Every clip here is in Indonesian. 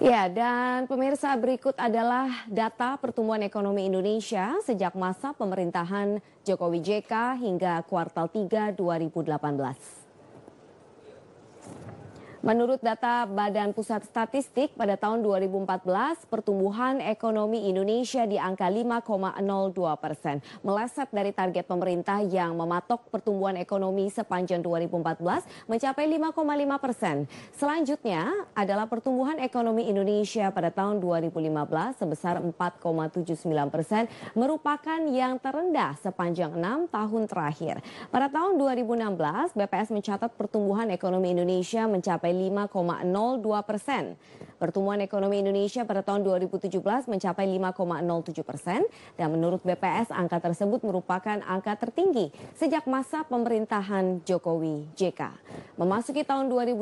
Ya, dan pemirsa berikut adalah data pertumbuhan ekonomi Indonesia sejak masa pemerintahan Jokowi JK hingga kuartal 3 2018. Menurut data Badan Pusat Statistik pada tahun 2014, pertumbuhan ekonomi Indonesia di angka 5,02 persen, meleset dari target pemerintah yang mematok pertumbuhan ekonomi sepanjang 2014 mencapai 5,5 persen. Selanjutnya adalah pertumbuhan ekonomi Indonesia pada tahun 2015 sebesar 4,79 persen, merupakan yang terendah sepanjang enam tahun terakhir. Pada tahun 2016, BPS mencatat pertumbuhan ekonomi Indonesia mencapai mencapai 5,02 persen. Pertumbuhan ekonomi Indonesia pada tahun 2017 mencapai 5,07 persen dan menurut BPS angka tersebut merupakan angka tertinggi sejak masa pemerintahan Jokowi JK. Memasuki tahun 2018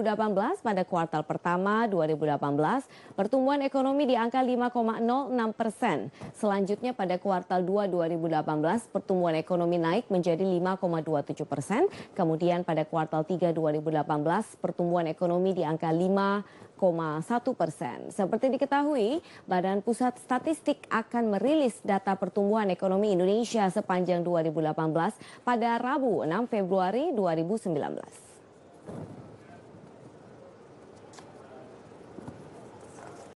pada kuartal pertama 2018 pertumbuhan ekonomi di angka 5,06 persen. Selanjutnya pada kuartal 2 2018 pertumbuhan ekonomi naik menjadi 5,27 persen. Kemudian pada kuartal 3 2018 pertumbuhan ekonomi di angka 5 persen. Seperti diketahui, Badan Pusat Statistik akan merilis data pertumbuhan ekonomi Indonesia sepanjang 2018 pada Rabu 6 Februari 2019.